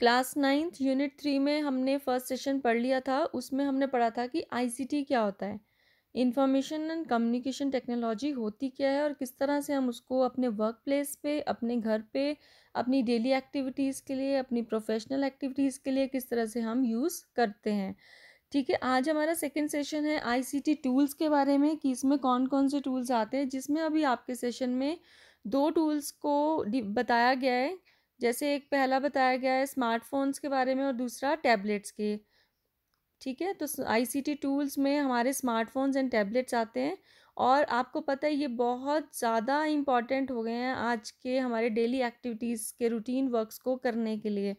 Class ninth unit three में हमने first session पढ़ लिया था उसमें हमने पढ़ा था कि आईसीटी क्या होता है इंफॉर्मेशन एंड कम्युनिकेशन टेक्नोलॉजी होती क्या है और किस तरह से हम उसको अपने वर्क प्लेस पे अपने घर पे अपनी डेली एक्टिविटीज़ के लिए अपनी प्रोफेशनल एक्टिविटीज़ के लिए किस तरह से हम यूज़ करते हैं ठीक है आज हमारा सेकेंड सेशन है आईसीटी टूल्स के बारे में कि इसमें कौन कौन से टूल्स आते हैं जिसमें अभी आपके सेशन में दो टूल्स को बताया गया है जैसे एक पहला बताया गया है स्मार्टफोन्स के बारे में और दूसरा टैबलेट्स के ठीक है तो आईसीटी टूल्स में हमारे स्मार्टफोन्स एंड टैबलेट्स आते हैं और आपको पता है ये बहुत ज़्यादा इम्पॉर्टेंट हो गए हैं आज के हमारे डेली एक्टिविटीज़ के रूटीन वर्क्स को करने के लिए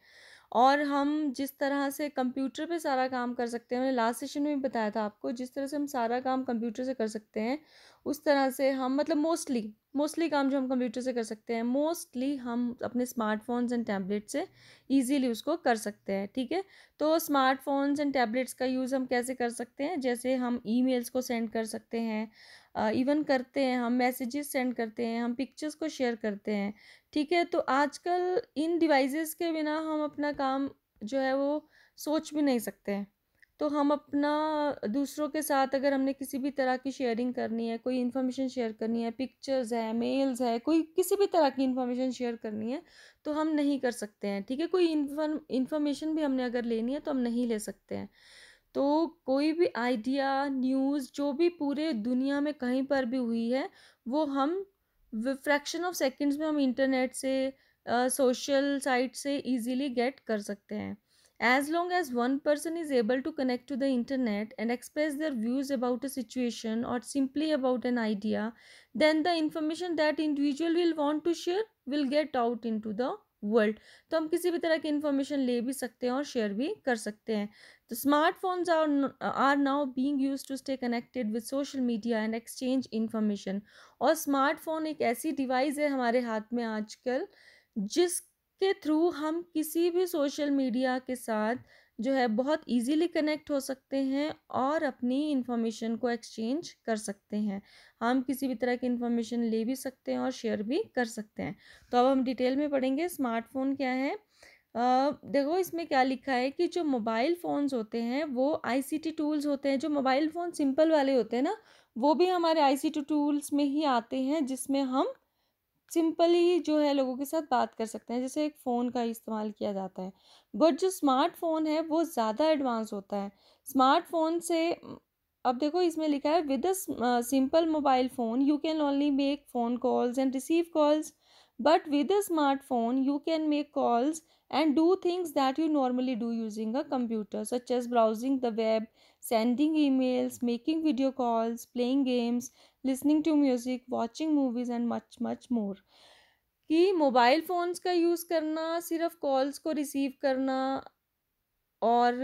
और हम जिस तरह से कंप्यूटर पे सारा काम कर सकते हैं मैंने लास्ट सेशन में भी बताया था आपको जिस तरह से हम सारा काम कंप्यूटर से कर सकते हैं उस तरह से हम मतलब मोस्टली मोस्टली काम जो हम कंप्यूटर से कर सकते हैं मोस्टली हम अपने स्मार्टफोन्स एंड टैबलेट से इजीली उसको कर सकते हैं ठीक है तो स्मार्टफोन्स एंड टैबलेट्स का यूज़ हम कैसे कर सकते हैं जैसे हम ई को सेंड कर सकते हैं इवन करते हैं हम मैसेजेस सेंड करते हैं हम पिक्चर्स को शेयर करते हैं ठीक है तो आजकल इन डिवाइसेस के बिना हम अपना काम जो है वो सोच भी नहीं सकते हैं तो हम अपना दूसरों के साथ अगर हमने किसी भी तरह की शेयरिंग करनी है कोई इन्फॉर्मेशन शेयर करनी है पिक्चर्स है मेल्स है कोई किसी भी तरह की इन्फॉर्मेशन शेयर करनी है तो हम नहीं कर सकते हैं ठीक है कोई इन्फॉर्मेशन भी हमने अगर लेनी है तो हम नहीं ले सकते हैं तो कोई भी आइडिया न्यूज़ जो भी पूरे दुनिया में कहीं पर भी हुई है वो हम फ्रैक्शन ऑफ सेकंड्स में हम इंटरनेट से सोशल uh, साइट से इजीली गेट कर सकते हैं as long as one person is able to connect to the internet and express their views about a situation और simply about an idea then the information that individual will want to share will get out into the world तो हम किसी भी तरह की information ले भी सकते हैं और शेयर भी कर सकते हैं तो smartphones are are now being used to stay connected with social media and exchange information और स्मार्टफोन एक ऐसी डिवाइस है हमारे हाथ में आजकल जिसके थ्रू हम किसी भी सोशल मीडिया के साथ जो है बहुत इजीली कनेक्ट हो सकते हैं और अपनी इन्फॉर्मेशन को एक्सचेंज कर सकते हैं हम किसी भी तरह की इन्फॉर्मेशन ले भी सकते हैं और शेयर भी कर सकते हैं तो अब हम डिटेल में पढ़ेंगे स्मार्टफोन क्या है आ, देखो इसमें क्या लिखा है कि जो मोबाइल फ़ोन्स होते हैं वो आईसीटी टूल्स होते हैं जो मोबाइल फ़ोन सिंपल वाले होते हैं ना वो भी हमारे आईसीटी टूल्स में ही आते हैं जिसमें हम सिंपली जो है लोगों के साथ बात कर सकते हैं जैसे एक फ़ोन का इस्तेमाल किया जाता है बट जो स्मार्टफोन है वो ज़्यादा एडवांस होता है स्मार्टफोन से अब देखो इसमें लिखा है with a simple mobile phone you can only make phone calls and receive calls but with a smartphone you can make calls and do things that you normally do using a computer such as browsing the web sending emails making video calls playing games listening to music watching movies and much much more कि mobile phones का use करना सिर्फ calls को receive करना और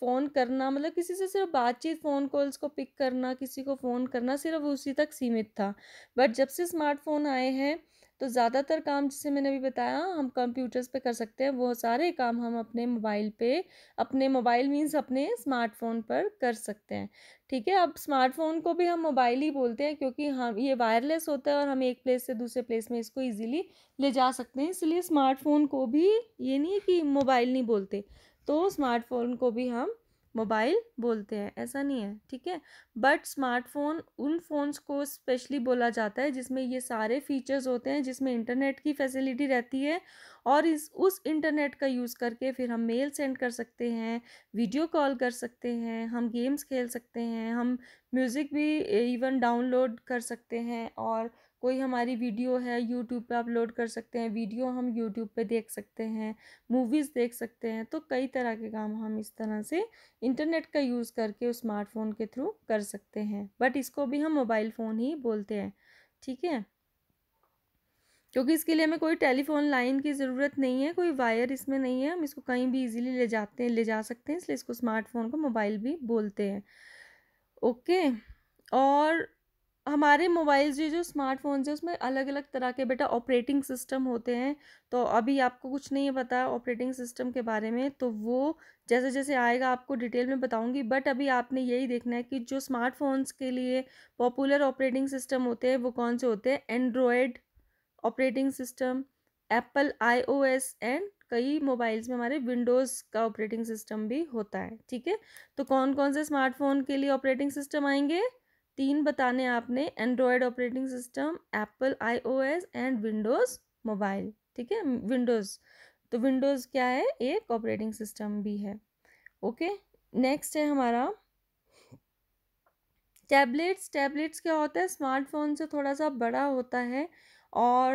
phone करना मतलब किसी से सिर्फ बातचीत फ़ोन कॉल्स को पिक करना किसी को फ़ोन करना सिर्फ उसी तक सीमित था बट जब से स्मार्टफोन आए हैं तो ज़्यादातर काम जिसे मैंने अभी बताया हम कंप्यूटर्स पे कर सकते हैं वो सारे काम हम अपने मोबाइल पे अपने मोबाइल मीन्स अपने स्मार्टफोन पर कर सकते हैं ठीक है अब स्मार्टफोन को भी हम मोबाइल ही बोलते हैं क्योंकि हम ये वायरलेस होता है और हम एक प्लेस से दूसरे प्लेस में इसको ईजिली ले जा सकते हैं इसलिए स्मार्टफोन को भी ये नहीं है कि मोबाइल नहीं बोलते तो स्मार्टफोन को भी हम मोबाइल बोलते हैं ऐसा नहीं है ठीक है बट स्मार्टफोन उन फ़ोन्स को स्पेशली बोला जाता है जिसमें ये सारे फीचर्स होते हैं जिसमें इंटरनेट की फैसिलिटी रहती है और इस उस इंटरनेट का यूज़ करके फिर हम मेल सेंड कर सकते हैं वीडियो कॉल कर सकते हैं हम गेम्स खेल सकते हैं हम म्यूज़िक भी इवन डाउनलोड कर सकते हैं और कोई हमारी वीडियो है यूट्यूब पे अपलोड कर सकते हैं वीडियो हम यूट्यूब पे देख सकते हैं मूवीज़ देख सकते हैं तो कई तरह के काम हम इस तरह से इंटरनेट का यूज़ करके स्मार्टफोन के थ्रू कर सकते हैं बट इसको भी हम मोबाइल फ़ोन ही बोलते हैं ठीक है क्योंकि इसके लिए हमें कोई टेलीफोन लाइन की ज़रूरत नहीं है कोई वायर इसमें नहीं है हम इसको कहीं भी इजीली ले जाते हैं ले जा सकते हैं इसलिए इसको स्मार्टफोन को मोबाइल भी बोलते हैं ओके और हमारे मोबाइल जो जो स्मार्टफोन्स हैं उसमें अलग अलग तरह के बेटा ऑपरेटिंग सिस्टम होते हैं तो अभी आपको कुछ नहीं पता ऑपरेटिंग सिस्टम के बारे में तो वो जैसे जैसे आएगा आपको डिटेल में बताऊंगी बट अभी आपने यही देखना है कि जो स्मार्टफोन्स के लिए पॉपुलर ऑपरेटिंग सिस्टम होते हैं वो कौन से होते हैं Android operating system Apple iOS and कई मोबाइल्स में हमारे विंडोज़ का ऑपरेटिंग सिस्टम भी होता है ठीक है तो कौन कौन से स्मार्टफोन के लिए ऑपरेटिंग सिस्टम आएंगे तीन बताने आपने Android operating system Apple iOS and Windows mobile ठीक है विंडोज़ तो विंडोज़ क्या है एक ऑपरेटिंग सिस्टम भी है ओके नेक्स्ट है हमारा टैबलेट्स टैबलेट्स क्या होता है स्मार्टफोन से थोड़ा सा बड़ा होता है और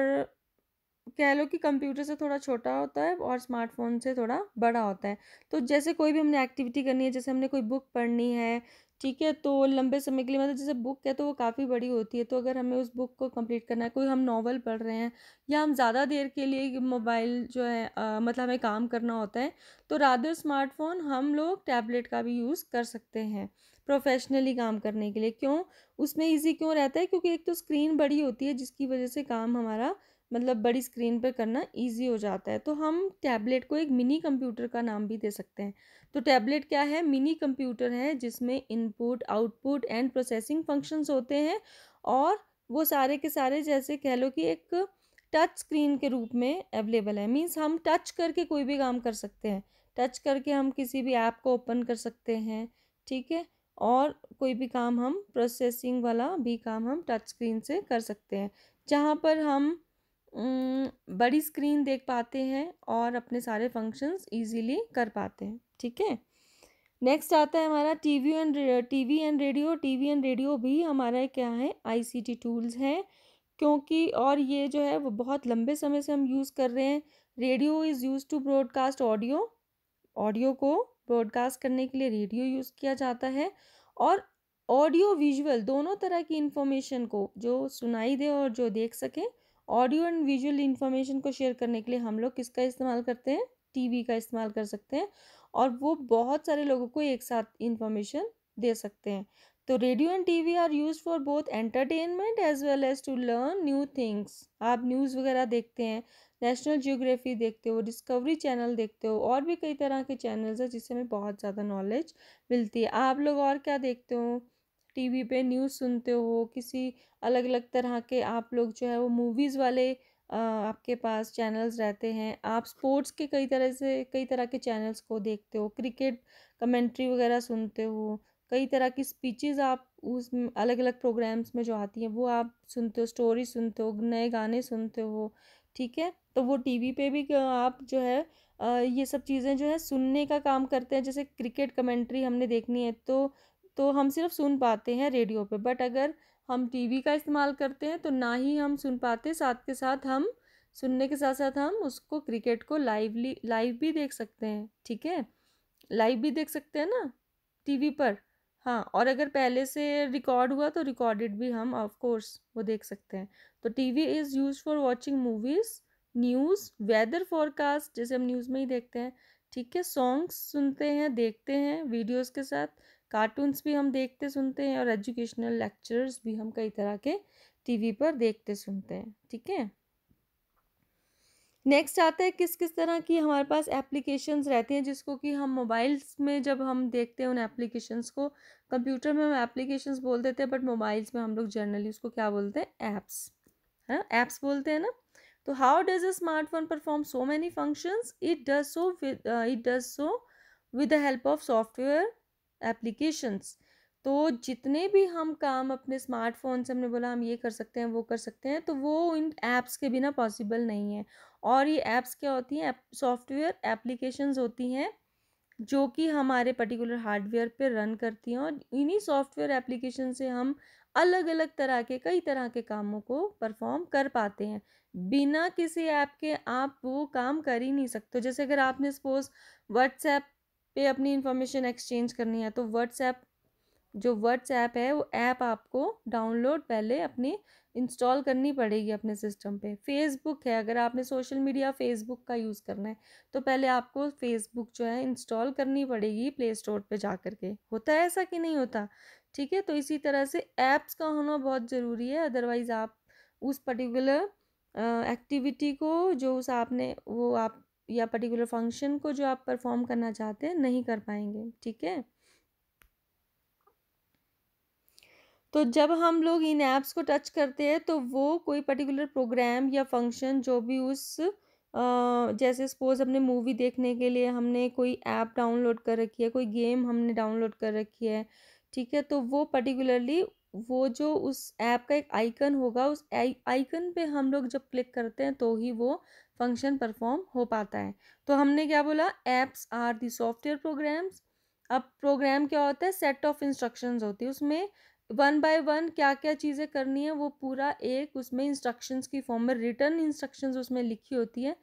कह लो कि कंप्यूटर से थोड़ा छोटा होता है और स्मार्टफोन से थोड़ा बड़ा होता है तो जैसे कोई भी हमने एक्टिविटी करनी है जैसे हमने कोई बुक पढ़नी है ठीक है तो लंबे समय के लिए मतलब जैसे बुक है तो वो काफ़ी बड़ी होती है तो अगर हमें उस बुक को कंप्लीट करना है कोई हम नॉवल पढ़ रहे हैं या हम ज़्यादा देर के लिए मोबाइल जो है आ, मतलब हमें काम करना होता है तो रादर स्मार्टफोन हम लोग टैबलेट का भी यूज़ कर सकते हैं प्रोफेशनली काम करने के लिए क्यों उसमें ईजी क्यों रहता है क्योंकि एक तो स्क्रीन बड़ी होती है जिसकी वजह से काम हमारा मतलब बड़ी स्क्रीन पर करना ईजी हो जाता है तो हम टैबलेट को एक मिनी कंप्यूटर का नाम भी दे सकते हैं तो टैबलेट क्या है मिनी कंप्यूटर है जिसमें input output and processing functions होते हैं और वो सारे के सारे जैसे कह लो कि एक टच स्क्रीन के रूप में अवेलेबल है मीन्स हम टच करके कोई भी काम कर सकते हैं टच करके हम किसी भी ऐप को ओपन कर सकते हैं ठीक है और कोई भी काम हम प्रोसेसिंग वाला भी काम हम टच स्क्रीन से कर सकते हैं जहाँ पर हम बड़ी स्क्रीन देख पाते हैं और अपने सारे फंक्शंस इजीली कर पाते हैं ठीक है नेक्स्ट आता है हमारा TV and TV and radio TV and radio भी हमारा क्या है आईसीटी टूल्स हैं क्योंकि और ये जो है वो बहुत लंबे समय से हम यूज़ कर रहे हैं radio is use to broadcast audio audio को ब्रॉडकास्ट करने के लिए रेडियो यूज़ किया जाता है और ऑडियो विजुअल दोनों तरह की इन्फॉर्मेशन को जो सुनाई दे और जो देख सकें ऑडियो एंड विजुअल इन्फॉर्मेशन को शेयर करने के लिए हम लोग किसका इस्तेमाल करते हैं टीवी का इस्तेमाल कर सकते हैं और वो बहुत सारे लोगों को एक साथ इन्फॉर्मेशन दे सकते हैं तो radio and TV are use for both entertainment as well as to learn new things आप न्यूज़ वगैरह देखते हैं नेशनल ज्योग्राफी देखते हो डिस्कवरी चैनल देखते हो और भी कई तरह के चैनल्स हैं जिससे हमें बहुत ज़्यादा नॉलेज मिलती है आप लोग और क्या देखते हो टीवी पे न्यूज़ सुनते हो किसी अलग अलग तरह के आप लोग जो है वो मूवीज़ वाले आपके पास चैनल्स रहते हैं आप स्पोर्ट्स के कई तरह से कई तरह के चैनल्स को देखते हो क्रिकेट कमेंट्री वगैरह सुनते हो कई तरह की स्पीचेस आप उस अलग अलग प्रोग्राम्स में जो आती हैं वो आप सुनते हो स्टोरी सुनते हो नए गाने सुनते हो ठीक है तो वो टीवी पे भी आप जो है ये सब चीज़ें जो है सुनने का काम करते हैं जैसे क्रिकेट कमेंट्री हमने देखनी है तो तो हम सिर्फ सुन पाते हैं रेडियो पे बट अगर हम टीवी का इस्तेमाल करते हैं तो ना ही हम सुन पाते साथ के साथ हम सुनने के साथ साथ हम उसको क्रिकेट को लाइवली लाइव भी देख सकते हैं ठीक है लाइव भी देख सकते हैं ना टीवी पर हाँ और अगर पहले से रिकॉर्ड हुआ तो रिकॉर्डेड भी हम ऑफ कोर्स वो देख सकते हैं तो TV is use for watching movies news weather forecast जैसे हम न्यूज़ में ही देखते हैं ठीक है सॉन्ग्स सुनते हैं देखते हैं वीडियोस के साथ कार्टून्स भी हम देखते सुनते हैं और एजुकेशनल लेक्चर्स भी हम कई तरह के टीवी पर देखते सुनते हैं ठीक है नेक्स्ट आता है किस किस तरह की हमारे पास एप्लीकेशंस रहते हैं जिसको कि हम मोबाइल्स में जब हम देखते हैं उन एप्लीकेशंस को कंप्यूटर में हम एप्लीकेशंस बोल देते हैं बट मोबाइल्स में हम लोग जनरली उसको क्या बोलते हैं ऐप्स है ना ऐप्स बोलते हैं ना तो how does a smartphone perform so many functions it does so it does so with the help of software applications तो जितने भी हम काम अपने स्मार्टफोन से हमने बोला हम ये कर सकते हैं वो कर सकते हैं तो वो इन ऐप्स के बिना पॉसिबल नहीं है और ये ऐप्स क्या होती हैं सॉफ्टवेयर एप्लीकेशंस होती हैं जो कि हमारे पर्टिकुलर हार्डवेयर पे रन करती हैं और इन्हीं सॉफ्टवेयर एप्लीकेशन से हम अलग अलग तरह के कई तरह के कामों को परफॉर्म कर पाते हैं बिना किसी ऐप के आप वो काम कर ही नहीं सकते जैसे अगर आपने सपोज व्हाट्सएप पे अपनी इन्फॉर्मेशन एक्सचेंज करनी है तो व्हाट्सएप जो व्हाट्सएप है वो ऐप आपको डाउनलोड पहले अपनी इंस्टॉल करनी पड़ेगी अपने सिस्टम पे फेसबुक है अगर आपने सोशल मीडिया फेसबुक का यूज़ करना है तो पहले आपको फेसबुक जो है इंस्टॉल करनी पड़ेगी प्ले स्टोर पर जा कर के होता है ऐसा कि नहीं होता ठीक है तो इसी तरह से ऐप्स का होना बहुत ज़रूरी है अदरवाइज़ आप उस पर्टिकुलर एक्टिविटी को जो उस आपने वो आप या पर्टिकुलर फंक्शन को जो आप परफॉर्म करना चाहते हैं नहीं कर पाएंगे ठीक है तो जब हम लोग इन ऐप्स को टच करते हैं तो वो कोई पर्टिकुलर प्रोग्राम या फंक्शन जो भी उस जैसे सपोज हमने मूवी देखने के लिए हमने कोई ऐप डाउनलोड कर रखी है कोई गेम हमने डाउनलोड कर रखी है ठीक है तो वो पर्टिकुलरली वो जो उस ऐप का एक आइकन होगा उस आइकन पे हम लोग जब क्लिक करते हैं तो ही वो फंक्शन परफॉर्म हो पाता है तो हमने क्या बोला apps are the software programs अब प्रोग्राम क्या होता है सेट ऑफ इंस्ट्रक्शंस होती है उसमें वन बाय वन क्या क्या चीज़ें करनी है वो पूरा एक उसमें इंस्ट्रक्शंस की फॉर्म में रिटर्न इंस्ट्रक्शंस उसमें लिखी होती है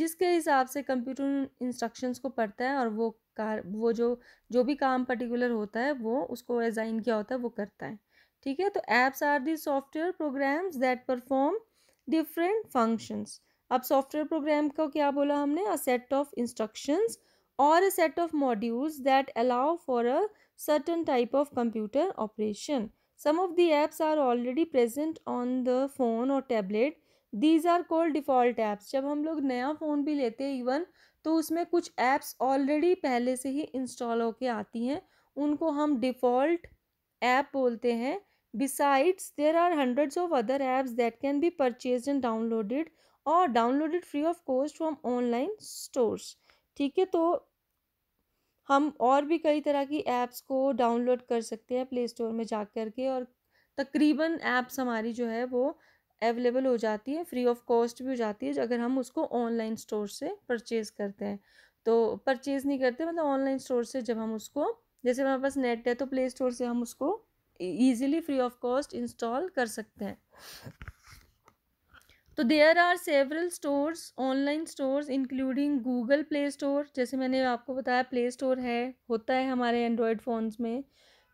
जिसके हिसाब से कंप्यूटर इंस्ट्रक्शंस को पढ़ता है और वो कार वो जो जो भी काम पर्टिकुलर होता है वो उसको एजाइन किया होता है वो करता है ठीक है तो apps are the software programs that perform different functions अब सॉफ्टवेयर प्रोग्राम को क्या बोला हमने अ सेट ऑफ इंस्ट्रक्शंस और a set of modules that allow for a certain type of computer operation some of the apps are already present on the phone और tablet these are called default apps जब हम लोग नया phone भी लेते हैं even तो उसमें कुछ ऐप्स ऑलरेडी पहले से ही इंस्टॉल होके आती हैं उनको हम डिफॉल्ट ऐप बोलते हैं besides there are hundreds of other apps that can be purchase and downloaded और downloaded free of cost from online stores ठीक है तो हम और भी कई तरह की ऐप्स को डाउनलोड कर सकते हैं प्ले स्टोर में जा कर के और तकरीबन ऐप्स हमारी जो है वो अवेलेबल हो जाती है फ्री ऑफ कॉस्ट भी हो जाती है अगर हम उसको ऑनलाइन स्टोर से परचेज़ करते हैं तो परचेज़ नहीं करते मतलब ऑनलाइन स्टोर से जब हम उसको जैसे हमारे पास नेट है तो प्ले स्टोर से हम उसको easily free of cost install कर सकते हैं तो there are several stores online stores including Google Play Store जैसे मैंने आपको बताया प्ले स्टोर है होता है हमारे एंड्रॉयड फ़ोन्स में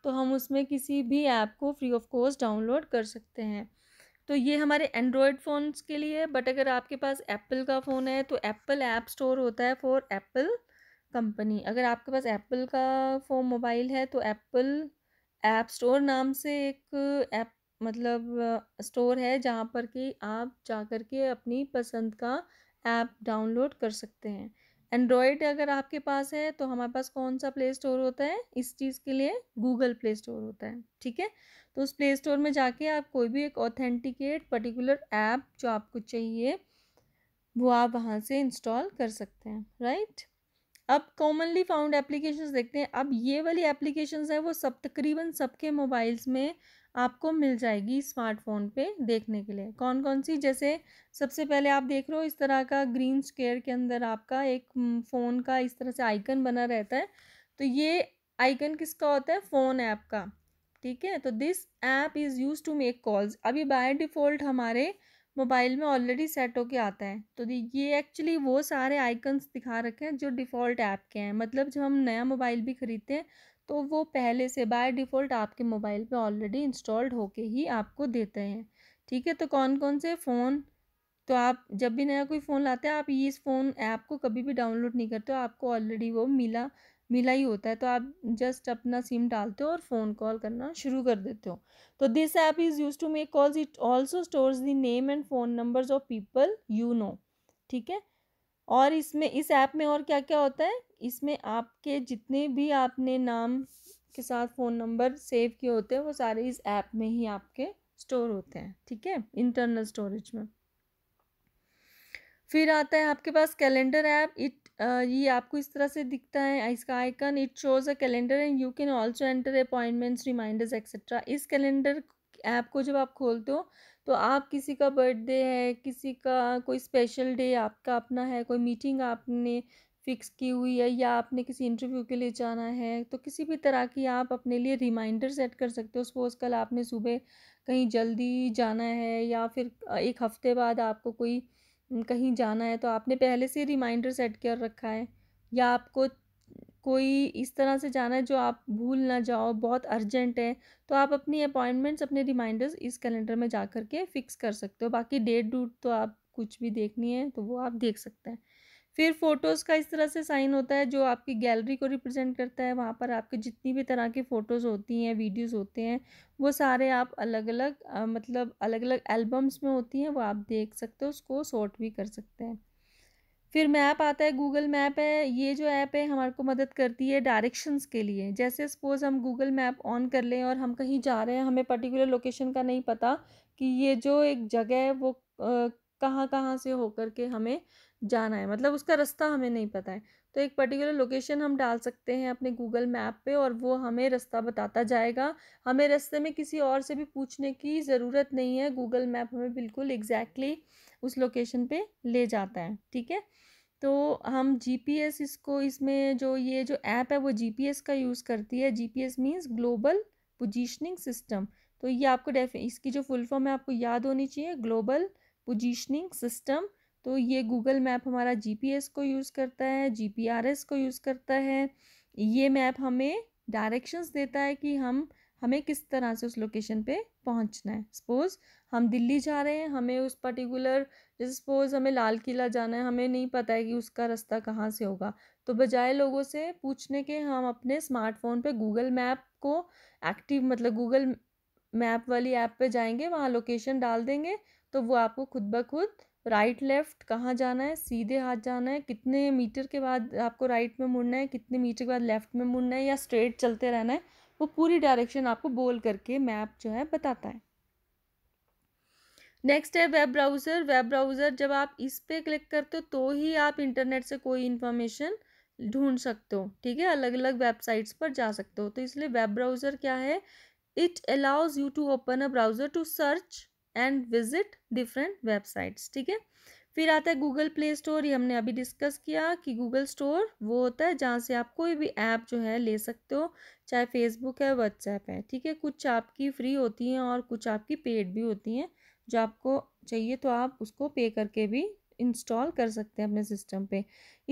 तो हम उसमें किसी भी ऐप को फ्री ऑफ कॉस्ट डाउनलोड कर सकते हैं तो ये हमारे एंड्रॉयड फ़ोन्स के लिए है बट अगर आपके पास एप्पल का फ़ोन है तो एप्पल ऐप स्टोर होता है फॉर एप्पल कंपनी अगर आपके पास एप्पल का फ़ोन मोबाइल है तो एप्पल ऐप स्टोर नाम से एक ऐप मतलब स्टोर है जहाँ पर कि आप जा कर के अपनी पसंद का ऐप डाउनलोड कर सकते हैं एंड्रॉयड अगर आपके पास है तो हमारे पास कौन सा प्ले स्टोर होता है इस चीज़ के लिए गूगल प्ले स्टोर होता है ठीक है तो उस प्ले स्टोर में जाके आप कोई भी एक ऑथेंटिकेट पर्टिकुलर ऐप जो आपको चाहिए वो आप वहाँ से इंस्टॉल कर सकते हैं राइट अब कॉमनली फाउंड एप्लीकेशंस देखते हैं अब ये वाली एप्लीकेशंस है वो सब तकरीबन सबके मोबाइल्स में आपको मिल जाएगी स्मार्टफोन पे देखने के लिए कौन कौन सी जैसे सबसे पहले आप देख रहे हो इस तरह का ग्रीन स्केयर के अंदर आपका एक फ़ोन का इस तरह से आइकन बना रहता है तो ये आइकन किसका होता है फ़ोन ऐप का ठीक है तो this app is use to make calls अभी बाय डिफ़ॉल्ट हमारे मोबाइल में ऑलरेडी सेट होके आता है तो ये एक्चुअली वो सारे आइकन्स दिखा रखे हैं जो डिफ़ॉल्ट ऐप के हैं मतलब जब हम नया मोबाइल भी ख़रीदते हैं तो वो पहले से बाय डिफ़ॉल्ट आपके मोबाइल पे ऑलरेडी इंस्टॉल्ड होके ही आपको देते हैं ठीक है तो कौन कौन से फ़ोन तो आप जब भी नया कोई फ़ोन लाते हैं आप ये इस फ़ोन ऐप को कभी भी डाउनलोड नहीं करते हो आपको ऑलरेडी वो मिला मिला ही होता है तो आप जस्ट अपना सिम डालते हो और फ़ोन कॉल करना शुरू कर देते हो तो this app is use to make calls it also stores the name and phone numbers of people you know ठीक है और इसमें इस ऐप में और क्या क्या होता है इसमें आपके जितने भी आपने नाम के साथ फ़ोन नंबर सेव किए होते हैं वो सारे इस ऐप में ही आपके स्टोर होते हैं ठीक है इंटरनल स्टोरेज में फिर आता है आपके पास कैलेंडर ऐप इट ये आपको इस तरह से दिखता है इसका icon it shows a calendar and you can also enter appointments reminders etcetera इस कैलेंडर ऐप को जब आप खोलते हो तो आप किसी का बर्थडे है किसी का कोई स्पेशल डे आपका अपना है कोई मीटिंग आपने फ़िक्स की हुई है या आपने किसी इंटरव्यू के लिए जाना है तो किसी भी तरह की आप अपने लिए रिमाइंडर सेट कर सकते हो सपोज़ कल आपने सुबह कहीं जल्दी जाना है या फिर एक हफ़्ते बाद आपको कोई कहीं जाना है तो आपने पहले से रिमाइंडर सेट कर रखा है या आपको कोई इस तरह से जाना है जो आप भूल ना जाओ बहुत अर्जेंट है तो आप अपनी अपॉइंटमेंट्स अपने रिमाइंडर्स इस कैलेंडर में जा कर के फ़िक्स कर सकते हो बाकी डेट डूट तो आप कुछ भी देखनी है तो वो आप देख सकते हैं फिर फ़ोटोज़ का इस तरह से साइन होता है जो आपकी गैलरी को रिप्रेजेंट करता है वहाँ पर आपके जितनी भी तरह की फ़ोटोज़ होती हैं वीडियोज़ होते हैं वो सारे आप अलग अलग मतलब अलग अलग एल्बम्स में होती हैं वो आप देख सकते हो उसको सॉर्ट भी कर सकते हैं फिर मैप आता है गूगल मैप है ये जो ऐप है हमारे को मदद करती है डायरेक्शंस के लिए जैसे सपोज़ हम गूगल मैप ऑन कर लें और हम कहीं जा रहे हैं हमें पर्टिकुलर लोकेशन का नहीं पता कि ये जो एक जगह है वो कहाँ कहाँ से होकर के हमें जाना है मतलब उसका रास्ता हमें नहीं पता है तो एक पर्टिकुलर लोकेशन हम डाल सकते हैं अपने गूगल मैप पे और वो हमें रास्ता बताता जाएगा हमें रास्ते में किसी और से भी पूछने की ज़रूरत नहीं है गूगल मैप हमें बिल्कुल एग्जैक्टली exactly उस लोकेशन पे ले जाता है ठीक है तो हम जीपीएस इसको इसमें जो ये जो ऐप है वो जीपीएस का यूज़ करती है GPS means global positioning system तो ये आपको डेफ इसकी जो फुल फॉर्म है आपको याद होनी चाहिए ग्लोबल पोजीशनिंग सिस्टम तो ये गूगल मैप हमारा जीपीएस को यूज़ करता है जीपीआरएस को यूज़ करता है ये मैप हमें डायरेक्शंस देता है कि हम हमें किस तरह से उस लोकेशन पे पहुंचना है सपोज़ हम दिल्ली जा रहे हैं हमें उस पर्टिकुलर जैसे सपोज़ हमें लाल किला जाना है हमें नहीं पता है कि उसका रास्ता कहाँ से होगा तो बजाय लोगों से पूछने के हम अपने स्मार्टफोन पे गूगल मैप को एक्टिव मतलब गूगल मैप वाली ऐप पे जाएंगे वहाँ लोकेशन डाल देंगे तो वो आपको खुद ब खुद राइट लेफ़्ट कहाँ जाना है सीधे हाथ जाना है कितने मीटर के बाद आपको राइट में मुड़ना है कितने मीटर के बाद लेफ़्ट में मुड़ना है या स्ट्रेट चलते रहना है वो पूरी डायरेक्शन आपको बोल करके मैप जो है बताता है नेक्स्ट है वेब ब्राउज़र वेब ब्राउज़र जब आप इस पर क्लिक करते हो तो ही आप इंटरनेट से कोई इन्फॉर्मेशन ढूंढ सकते हो ठीक है अलग अलग वेबसाइट्स पर जा सकते हो तो इसलिए वेब ब्राउज़र क्या है it allows you to open a browser to search and visit different websites ठीक है फिर आता है गूगल प्ले स्टोर ये हमने अभी डिस्कस किया कि गूगल स्टोर वो होता है जहाँ से आप कोई भी ऐप जो है ले सकते हो चाहे फेसबुक है व्हाट्सएप है ठीक है कुछ आपकी फ्री होती हैं और कुछ आपकी पेड भी होती हैं जो आपको चाहिए तो आप उसको पे करके भी इंस्टॉल कर सकते हैं अपने सिस्टम पे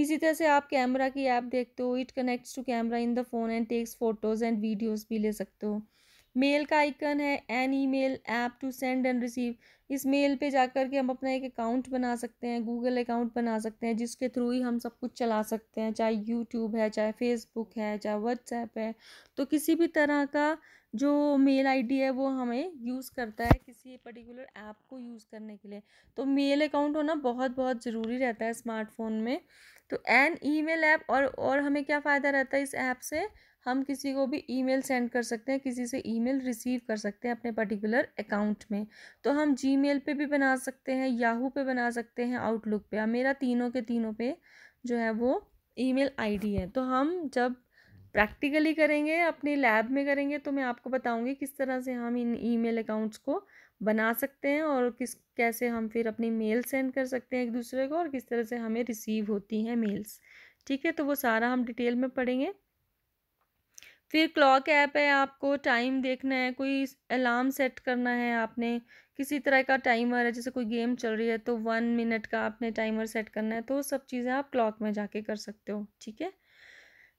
इसी तरह से आप कैमरा की ऐप देखते हो it connects to camera in the phone and takes photos and videos भी ले सकते हो मेल का आइकन है an email app to send and receive इस मेल पे जाकर के हम अपना एक अकाउंट बना सकते हैं गूगल अकाउंट बना सकते हैं जिसके थ्रू ही हम सब कुछ चला सकते हैं चाहे यूट्यूब है चाहे फेसबुक है चाहे व्हाट्सएप है तो किसी भी तरह का जो मेल आईडी है वो हमें यूज़ करता है किसी पर्टिकुलर ऐप को यूज़ करने के लिए तो मेल अकाउंट होना बहुत बहुत ज़रूरी रहता है स्मार्टफोन में तो एन मेल ऐप और और हमें क्या फ़ायदा रहता है इस ऐप से हम किसी को भी ईमेल सेंड कर सकते हैं किसी से ईमेल रिसीव कर सकते हैं अपने पर्टिकुलर अकाउंट में तो हम जीमेल पे भी बना सकते हैं याहू पे बना सकते हैं आउटलुक पे मेरा तीनों के तीनों पे जो है वो ईमेल आईडी है तो हम जब प्रैक्टिकली करेंगे अपने लैब में करेंगे तो मैं आपको बताऊंगी किस तरह से हम इन ई अकाउंट्स को बना सकते हैं और किस कैसे हम फिर अपनी मेल सेंड कर सकते हैं एक दूसरे को और किस तरह से हमें रिसीव होती हैं मेल्स ठीक है तो वो सारा हम डिटेल में पढ़ेंगे फिर क्लॉक ऐप है आपको टाइम देखना है कोई अलार्म सेट करना है आपने किसी तरह का टाइमर है जैसे कोई गेम चल रही है तो वन मिनट का आपने टाइमर सेट करना है तो सब चीज़ें आप क्लॉक में जाके कर सकते हो ठीक है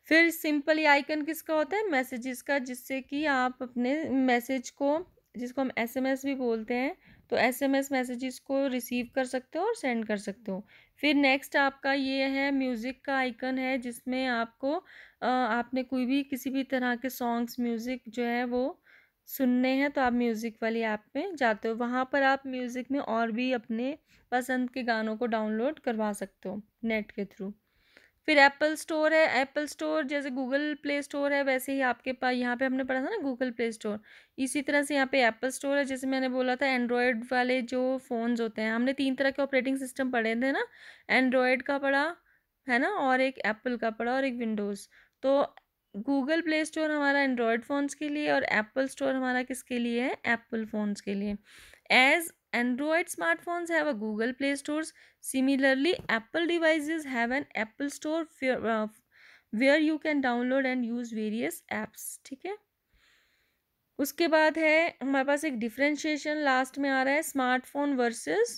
फिर सिंपल ये आइकन किसका होता है मैसेजेस का जिससे कि आप अपने मैसेज को जिसको हम एसएमएस भी बोलते हैं तो एस एम एस मैसेजेस को रिसीव कर सकते हो और सेंड कर सकते हो फिर नेक्स्ट आपका ये है म्यूज़िक का आइकन है जिसमें आपको आपने कोई भी किसी भी तरह के सॉन्ग्स म्यूज़िक जो है वो सुनने हैं तो आप म्यूज़िक वाली ऐप में जाते हो वहाँ पर आप म्यूज़िक में और भी अपने पसंद के गानों को डाउनलोड करवा सकते हो नेट के थ्रू फिर एप्पल स्टोर है एप्पल स्टोर जैसे गूगल प्ले स्टोर है वैसे ही आपके पास यहाँ पे हमने पढ़ा था ना गूगल प्ले स्टोर इसी तरह से यहाँ पे एप्पल स्टोर है जैसे मैंने बोला था एंड्रॉयड वाले जो फ़ोन्स होते हैं हमने तीन तरह के ऑपरेटिंग सिस्टम पढ़े थे ना एंड्रॉयड का पढ़ा है ना और एक एप्पल का पड़ा और एक विंडोज़ तो गूगल प्ले स्टोर हमारा एंड्रॉयड फ़ोन्स के लिए और एप्पल स्टोर हमारा किसके लिए है एप्पल फ़ोन्स के लिए as Android smartphones have a Google Play Stores. Similarly, Apple devices have an Apple Store uh, where you can download and use various apps. ठीक है उसके बाद है हमारे पास एक डिफ्रेंशिएशन लास्ट में आ रहा है स्मार्टफोन वर्सेस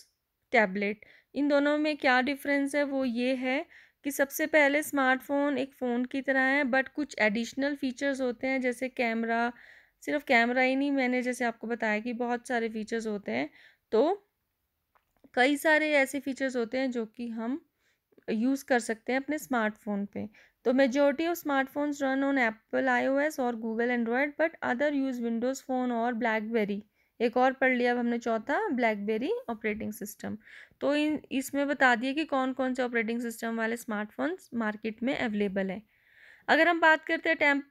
टैबलेट इन दोनों में क्या डिफरेंस है वो ये है कि सबसे पहले स्मार्टफ़ोन एक फ़ोन की तरह है बट कुछ एडिशनल फ़ीचर्स होते हैं जैसे कैमरा सिर्फ कैमरा ही नहीं मैंने जैसे आपको बताया कि बहुत सारे फ़ीचर्स होते हैं तो कई सारे ऐसे फीचर्स होते हैं जो कि हम यूज़ कर सकते हैं अपने स्मार्टफोन पे तो majority of smartphones run on Apple iOS और Google Android but other use Windows phone और ब्लैकबेरी एक और पढ़ लिया अब हमने चौथा ब्लैकबेरी ऑपरेटिंग सिस्टम तो इन इसमें बता दिए कि कौन कौन से ऑपरेटिंग सिस्टम वाले स्मार्टफोन्स मार्केट में अवेलेबल है अगर हम बात करते हैं टैब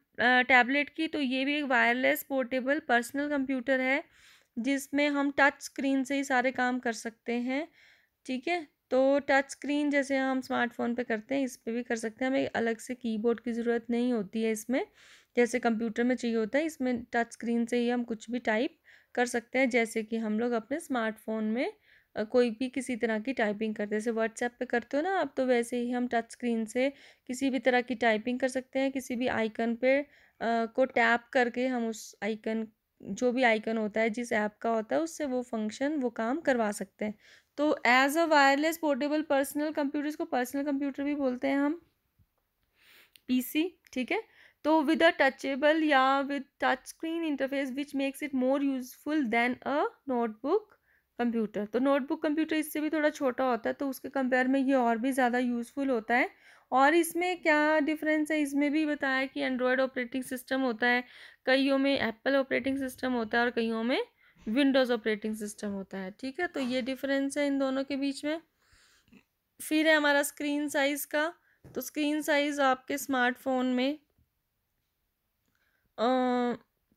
टैबलेट की तो ये भी एक वायरलेस पोर्टेबल पर्सनल कंप्यूटर है जिसमें हम टच स्क्रीन से ही सारे काम कर सकते हैं ठीक है तो टच स्क्रीन जैसे हम स्मार्टफोन पे करते हैं इस पर भी कर सकते हैं हमें अलग से कीबोर्ड की ज़रूरत नहीं होती है इसमें जैसे कंप्यूटर में चाहिए होता है इसमें टच स्क्रीन से ही हम कुछ भी टाइप कर सकते हैं जैसे कि हम लोग अपने स्मार्टफोन में कोई भी किसी तरह की टाइपिंग करते हैं जैसे व्हाट्सएप पे करते हो ना आप तो वैसे ही हम टच स्क्रीन से किसी भी तरह की टाइपिंग कर सकते हैं किसी भी आइकन पे आ, को टैप करके हम उस आइकन जो भी आइकन होता है जिस ऐप का होता है उससे वो फंक्शन वो काम करवा सकते हैं तो as a wireless portable personal computer इसको पर्सनल कंप्यूटर भी बोलते हैं हम पीसी ठीक है तो विद अ टचेबल या with touch screen interface which makes it more useful than a notebook computer तो नोटबुक कंप्यूटर इससे भी थोड़ा छोटा होता है तो उसके कंपेयर में ये और भी ज़्यादा यूज़फुल होता है और इसमें क्या डिफरेंस है इसमें भी बताया कि एंड्रॉयड ऑपरेटिंग सिस्टम होता है कईयों में एप्पल ऑपरेटिंग सिस्टम होता है और कईयों में विंडोज़ ऑपरेटिंग सिस्टम होता है ठीक है तो ये डिफरेंस है इन दोनों के बीच में फिर है हमारा स्क्रीन साइज़ का तो स्क्रीन साइज़ आपके स्मार्टफोन में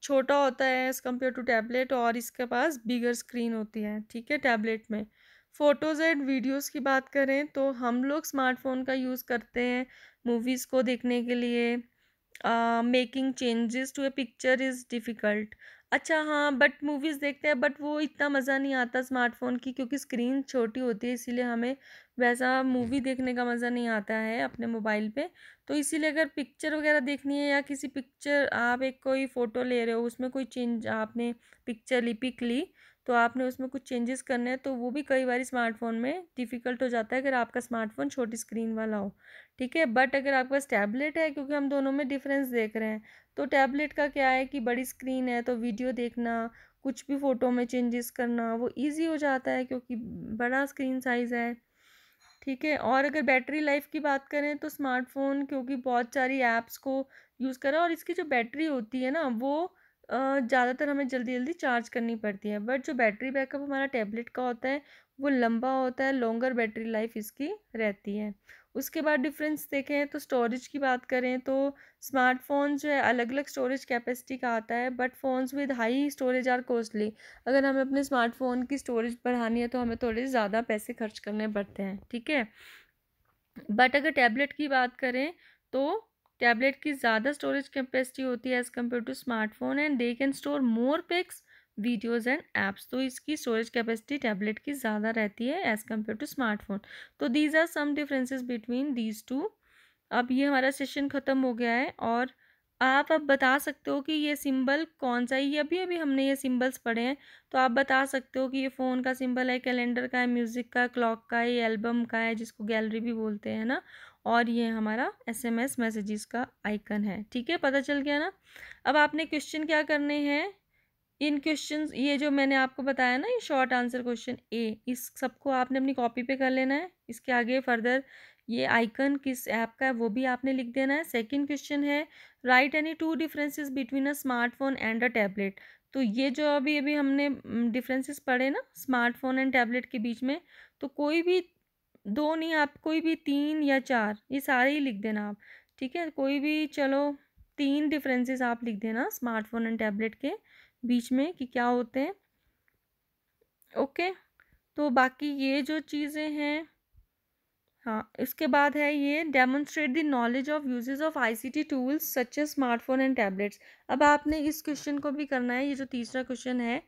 छोटा होता है एज़ कम्पेयर टू टैबलेट और इसके पास बिगर स्क्रीन होती है ठीक है टैबलेट में फ़ोटोज़ एंड वीडियोज़ की बात करें तो हम लोग स्मार्टफ़ोन का यूज़ करते हैं मूवीज़ को देखने के लिए making changes to a picture is difficult अच्छा हाँ बट मूवीज़ देखते हैं बट वो इतना मज़ा नहीं आता स्मार्टफ़ोन की क्योंकि स्क्रीन छोटी होती है इसीलिए हमें वैसा मूवी देखने का मज़ा नहीं आता है अपने मोबाइल पे तो इसीलिए अगर पिक्चर वगैरह देखनी है या किसी पिक्चर आप एक कोई फ़ोटो ले रहे हो उसमें कोई चेंज आपने पिक्चर ली पिक ली तो आपने उसमें कुछ चेंजेस करने हैं तो वो भी कई बार स्मार्टफोन में डिफ़िकल्ट हो जाता है अगर आपका स्मार्टफोन छोटी स्क्रीन वाला हो ठीक है बट अगर आपके पास टैबलेट है क्योंकि हम दोनों में डिफरेंस देख रहे हैं तो टैबलेट का क्या है कि बड़ी स्क्रीन है तो वीडियो देखना कुछ भी फ़ोटो में चेंजेस करना वो ईजी हो जाता है क्योंकि बड़ा स्क्रीन साइज़ है ठीक है और अगर बैटरी लाइफ की बात करें तो स्मार्टफोन क्योंकि बहुत सारी ऐप्स को यूज़ करें और इसकी जो बैटरी होती है ना वो ज़्यादातर हमें जल्दी जल्दी चार्ज करनी पड़ती है बट जो बैटरी बैकअप हमारा टैबलेट का होता है वो लंबा होता है लॉन्गर बैटरी लाइफ इसकी रहती है उसके बाद डिफरेंस देखें तो स्टोरेज की बात करें तो स्मार्टफोन जो है अलग अलग स्टोरेज कैपेसिटी का आता है but phones with high storage are costly अगर हमें अपने स्मार्टफोन की स्टोरेज बढ़ानी है तो हमें थोड़े ज़्यादा पैसे खर्च करने पड़ते हैं ठीक है बट अगर टैबलेट की बात करें तो टैबलेट की ज़्यादा स्टोरेज कैपेसिटी होती है as compare to smartphone and they can store more pics videos and apps तो इसकी स्टोरेज कैपेसिटी टैबलेट की ज़्यादा रहती है एज़ कम्पेयर टू स्मार्टफोन तो these are some differences between these two अब ये हमारा सेशन ख़त्म हो गया है और आप अब बता सकते हो कि ये सिंबल कौन सा है ये अभी अभी हमने ये सिंबल्स पढ़े हैं तो आप बता सकते हो कि ये फ़ोन का सिंबल है कैलेंडर का है म्यूज़िक का क्लॉक का है एल्बम का है जिसको गैलरी भी बोलते हैं ना और ये हमारा एस एम एस मैसेजेस का आइकन है ठीक है पता चल गया ना अब आपने क्वेश्चन क्या करने हैं इन क्वेश्चन ये जो मैंने आपको बताया ना ये शॉर्ट आंसर क्वेश्चन ए इस सबको आपने अपनी कॉपी पे कर लेना है इसके आगे फर्दर ये आइकन किस ऐप का है वो भी आपने लिख देना है सेकेंड क्वेश्चन है write any two differences between a smartphone and a tablet तो ये जो अभी अभी हमने डिफरेंसेस हम्म, पढ़े ना स्मार्टफोन एंड टैबलेट के बीच में तो कोई भी दो नहीं आप कोई भी तीन या चार ये सारे ही लिख देना आप ठीक है कोई भी चलो तीन डिफरेंसेस आप लिख देना स्मार्टफोन एंड टैबलेट के बीच में कि क्या होते हैं ओके तो बाकी ये जो चीज़ें हैं हाँ इसके बाद है ये demonstrate the knowledge of uses of ICT tools such a smartphone and tablets अब आपने इस क्वेश्चन को भी करना है ये जो तीसरा क्वेश्चन है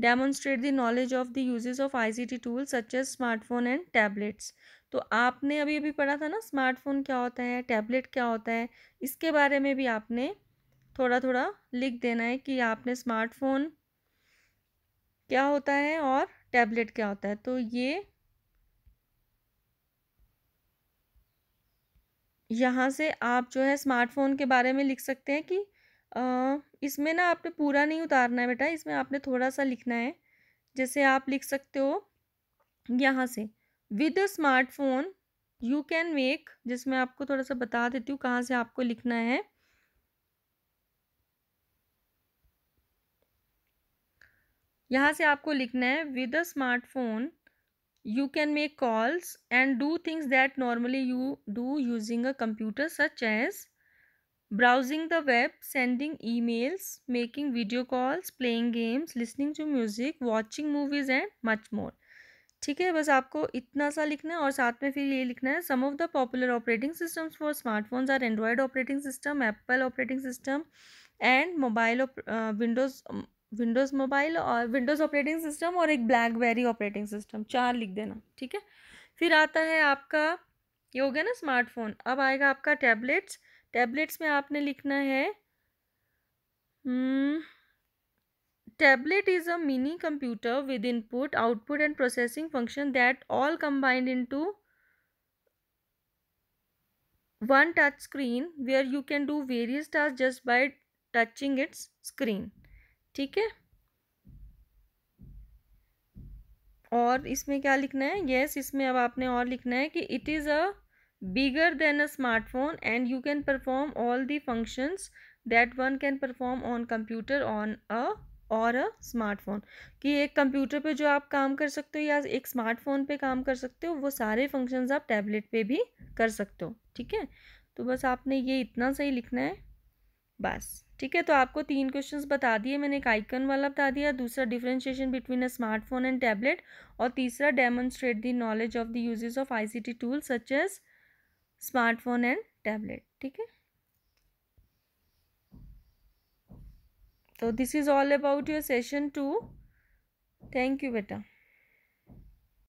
demonstrate the knowledge of the usage of T tool such as smartphone and tablets तो आपने अभी अभी पढ़ा था ना स्मार्टफोन क्या होता है टैबलेट क्या होता है इसके बारे में भी आपने थोड़ा थोड़ा लिख देना है कि आपने स्मार्टफोन क्या होता है और टैबलेट क्या होता है तो ये यहाँ से आप जो है स्मार्टफोन के बारे में लिख सकते हैं कि इसमें ना आपने पूरा नहीं उतारना है बेटा इसमें आपने थोड़ा सा लिखना है जैसे आप लिख सकते हो यहाँ से with smartphone you can make जिसमें आपको थोड़ा सा बता देती हूँ कहाँ से आपको लिखना है यहाँ से आपको लिखना है with a smartphone you can make calls and do things that normally you do using a computer such as browsing the web, sending emails, making video calls, playing games, listening to music, watching movies and much more. ठीक है बस आपको इतना सा लिखना है और साथ में फिर ये लिखना है some of the popular operating systems for smartphones are Android operating system Apple operating system and mobile Windows Windows mobile और विंडोज़ ऑपरेटिंग सिस्टम और एक ब्लैकबेरी ऑपरेटिंग सिस्टम चार लिख देना ठीक है फिर आता है आपका ये हो गया ना स्मार्टफोन अब आएगा आपका टैबलेट्स टैबलेट्स में आपने लिखना है hmm, tablet is a mini computer with input output and processing function that all combined into one touch screen where you can do various task just by touching its screen ठीक है और इसमें क्या लिखना है यस yes, इसमें अब आपने और लिखना है कि it is a bigger than a smartphone and you can perform all the functions that one can perform on computer on a और अ स्मार्टफोन कि एक कंप्यूटर पे जो आप काम कर सकते हो या एक स्मार्टफोन पे काम कर सकते हो वो सारे फंक्शंस आप टैबलेट पे भी कर सकते हो ठीक है तो बस आपने ये इतना सही लिखना है बस ठीक है तो आपको तीन क्वेश्चंस बता दिए मैंने एक आइकन वाला बता दिया दूसरा differentiation between a smartphone and tablet और तीसरा demonstrate the knowledge of the usage of T tool such as smartphone and tablet ठीक है तो this is all about your session two thank you बेटा